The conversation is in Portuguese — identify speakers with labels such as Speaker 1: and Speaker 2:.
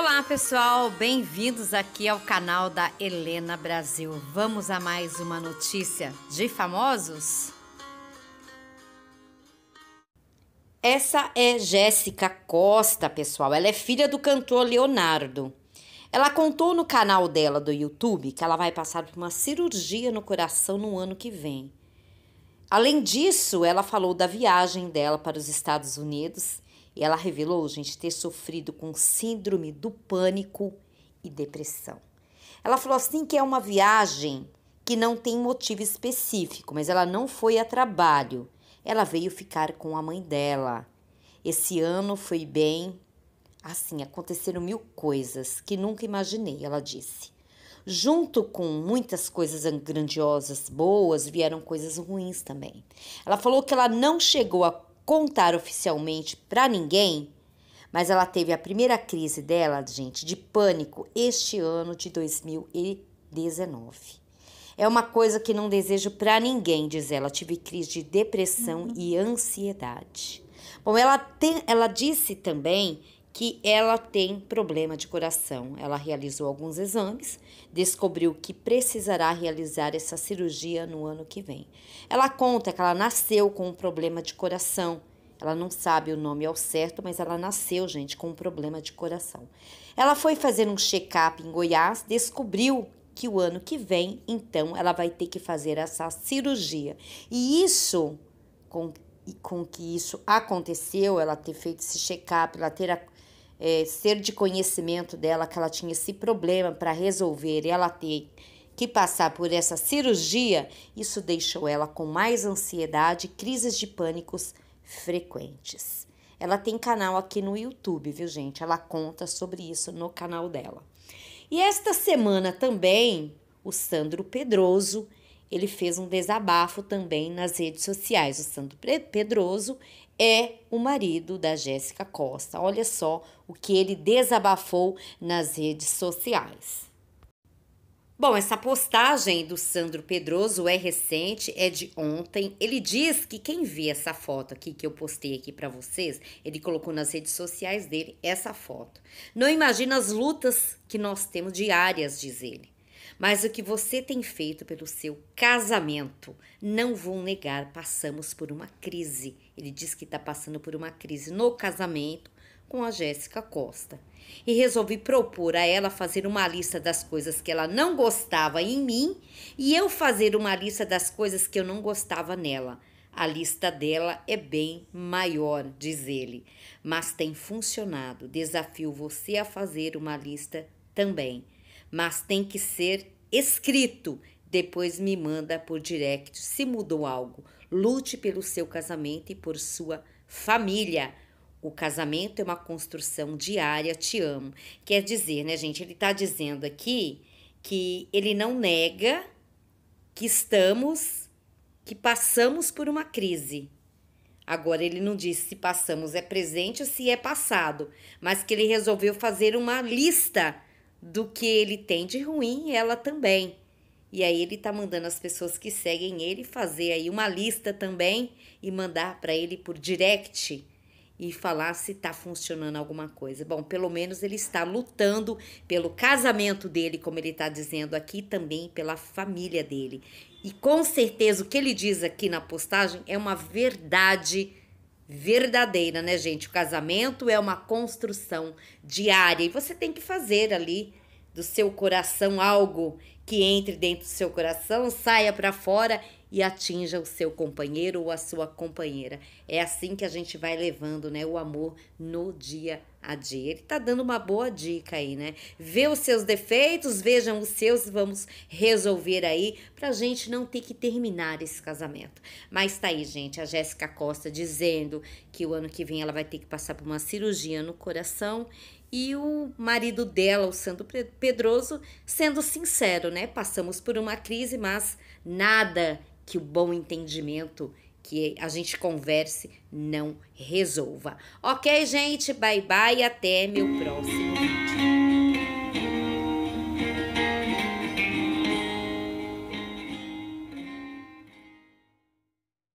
Speaker 1: Olá pessoal, bem-vindos aqui ao canal da Helena Brasil. Vamos a mais uma notícia de famosos? Essa é Jéssica Costa, pessoal. Ela é filha do cantor Leonardo. Ela contou no canal dela do YouTube que ela vai passar por uma cirurgia no coração no ano que vem. Além disso, ela falou da viagem dela para os Estados Unidos e ela revelou, gente, ter sofrido com síndrome do pânico e depressão. Ela falou assim que é uma viagem que não tem motivo específico, mas ela não foi a trabalho. Ela veio ficar com a mãe dela. Esse ano foi bem. Assim, aconteceram mil coisas que nunca imaginei, ela disse. Junto com muitas coisas grandiosas, boas, vieram coisas ruins também. Ela falou que ela não chegou a contar oficialmente para ninguém, mas ela teve a primeira crise dela, gente, de pânico este ano de 2019. É uma coisa que não desejo para ninguém, diz ela. Tive crise de depressão uhum. e ansiedade. Bom, ela, tem, ela disse também que ela tem problema de coração. Ela realizou alguns exames, descobriu que precisará realizar essa cirurgia no ano que vem. Ela conta que ela nasceu com um problema de coração. Ela não sabe o nome ao certo, mas ela nasceu, gente, com um problema de coração. Ela foi fazer um check-up em Goiás, descobriu que o ano que vem, então, ela vai ter que fazer essa cirurgia. E isso com e com que isso aconteceu, ela ter feito esse check-up, ela ter é, ser de conhecimento dela que ela tinha esse problema para resolver e ela ter que passar por essa cirurgia, isso deixou ela com mais ansiedade, crises de pânicos frequentes. Ela tem canal aqui no YouTube, viu, gente? Ela conta sobre isso no canal dela. E esta semana também, o Sandro Pedroso, ele fez um desabafo também nas redes sociais. O Sandro Pedroso é o marido da Jéssica Costa. Olha só o que ele desabafou nas redes sociais. Bom, essa postagem do Sandro Pedroso é recente, é de ontem. Ele diz que quem vê essa foto aqui que eu postei aqui para vocês, ele colocou nas redes sociais dele essa foto. Não imagina as lutas que nós temos diárias, diz ele. Mas o que você tem feito pelo seu casamento, não vou negar, passamos por uma crise. Ele diz que está passando por uma crise no casamento com a Jéssica Costa. E resolvi propor a ela fazer uma lista das coisas que ela não gostava em mim e eu fazer uma lista das coisas que eu não gostava nela. A lista dela é bem maior, diz ele, mas tem funcionado. Desafio você a fazer uma lista também mas tem que ser escrito. Depois me manda por direct se mudou algo. Lute pelo seu casamento e por sua família. O casamento é uma construção diária, te amo. Quer dizer, né, gente? Ele tá dizendo aqui que ele não nega que estamos, que passamos por uma crise. Agora, ele não disse se passamos é presente ou se é passado, mas que ele resolveu fazer uma lista do que ele tem de ruim, ela também. E aí ele tá mandando as pessoas que seguem ele fazer aí uma lista também e mandar para ele por direct e falar se tá funcionando alguma coisa. Bom, pelo menos ele está lutando pelo casamento dele, como ele tá dizendo aqui, também pela família dele. E com certeza o que ele diz aqui na postagem é uma verdade verdadeira, né, gente? O casamento é uma construção diária e você tem que fazer ali do seu coração algo que entre dentro do seu coração, saia para fora e atinja o seu companheiro ou a sua companheira. É assim que a gente vai levando, né, o amor no dia a dia. Ele tá dando uma boa dica aí, né? Vê os seus defeitos, vejam os seus vamos resolver aí pra gente não ter que terminar esse casamento. Mas tá aí, gente, a Jéssica Costa dizendo que o ano que vem ela vai ter que passar por uma cirurgia no coração e o marido dela, o Sandro Pedroso, sendo sincero, né? Passamos por uma crise, mas nada que o bom entendimento que a gente converse não resolva. Ok, gente? Bye bye, até meu próximo.